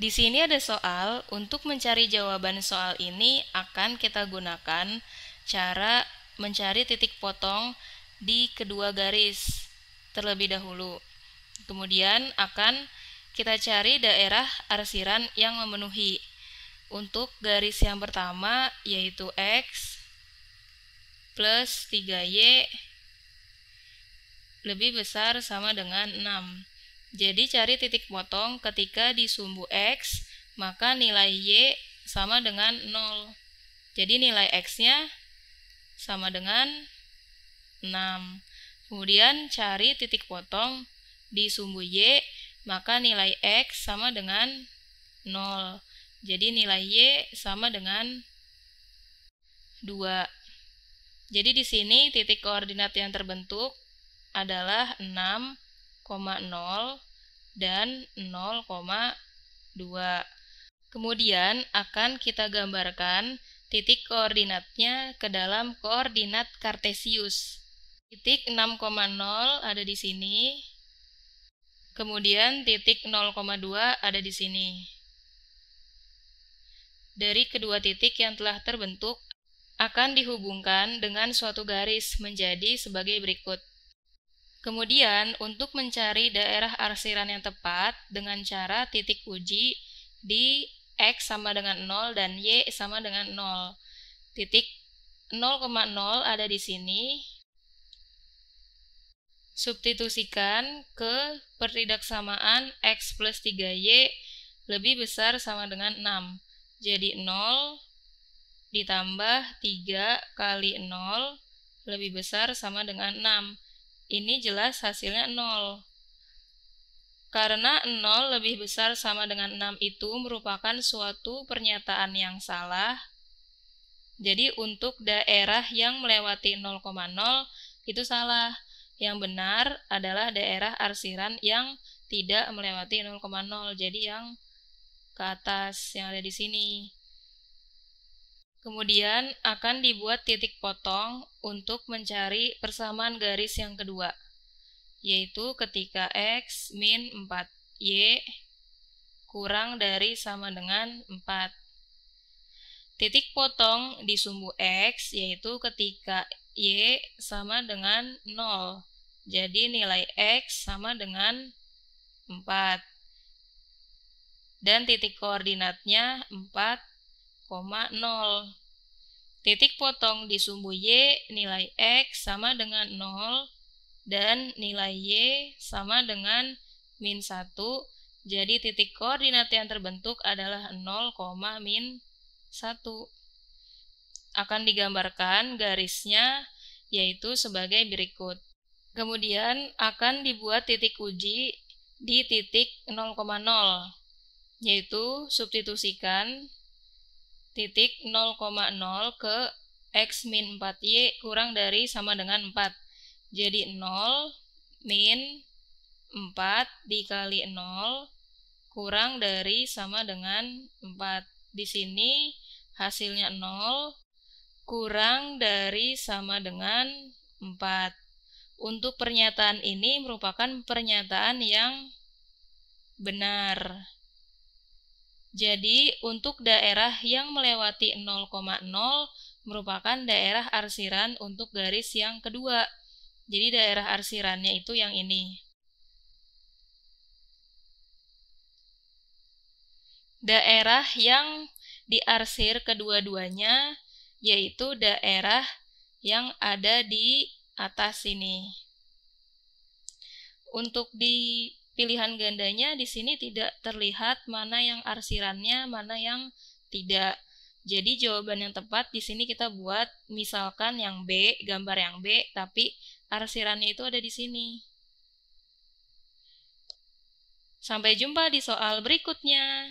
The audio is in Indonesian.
Di sini ada soal, untuk mencari jawaban soal ini akan kita gunakan cara mencari titik potong di kedua garis terlebih dahulu. Kemudian akan kita cari daerah arsiran yang memenuhi. Untuk garis yang pertama yaitu X plus 3Y lebih besar sama dengan 6. Jadi cari titik potong ketika di sumbu X, maka nilai Y sama dengan 0. Jadi nilai X-nya sama dengan 6. Kemudian cari titik potong di sumbu Y, maka nilai X sama dengan 0. Jadi nilai Y sama dengan 2. Jadi di sini titik koordinat yang terbentuk adalah 6, 0,0 dan 0,2. Kemudian akan kita gambarkan titik koordinatnya ke dalam koordinat kartesius. Titik 6,0 ada di sini. Kemudian titik 0,2 ada di sini. Dari kedua titik yang telah terbentuk akan dihubungkan dengan suatu garis menjadi sebagai berikut. Kemudian, untuk mencari daerah arsiran yang tepat dengan cara titik uji di X sama dengan 0 dan Y sama dengan 0. Titik 0,0 ada di sini. Substitusikan ke pertidaksamaan X plus 3Y lebih besar sama dengan 6. Jadi 0 ditambah 3 kali 0 lebih besar sama dengan 6 ini jelas hasilnya 0. Karena 0 lebih besar sama dengan 6 itu merupakan suatu pernyataan yang salah. Jadi untuk daerah yang melewati 0,0 itu salah. Yang benar adalah daerah arsiran yang tidak melewati 0,0. Jadi yang ke atas yang ada di sini. Kemudian akan dibuat titik potong untuk mencari persamaan garis yang kedua, yaitu ketika X min 4Y kurang dari sama dengan 4. Titik potong di sumbu X yaitu ketika Y sama dengan 0. Jadi nilai X sama dengan 4. Dan titik koordinatnya 4, 0,0 Titik potong di sumbu Y nilai X sama dengan 0 dan nilai Y sama dengan min 1. Jadi titik koordinat yang terbentuk adalah 0, min 1. Akan digambarkan garisnya yaitu sebagai berikut. Kemudian akan dibuat titik uji di titik 0,0 yaitu substitusikan titik 0,0 ke X min 4Y kurang dari sama dengan 4. Jadi 0 min 4 dikali 0 kurang dari sama dengan 4. Di sini hasilnya 0 kurang dari sama dengan 4. Untuk pernyataan ini merupakan pernyataan yang benar. Jadi, untuk daerah yang melewati 0,0 merupakan daerah arsiran untuk garis yang kedua. Jadi, daerah arsirannya itu yang ini. Daerah yang diarsir kedua-duanya yaitu daerah yang ada di atas sini. Untuk di pilihan gandanya di sini tidak terlihat mana yang arsirannya, mana yang tidak. Jadi jawaban yang tepat di sini kita buat misalkan yang B, gambar yang B, tapi arsirannya itu ada di sini. Sampai jumpa di soal berikutnya.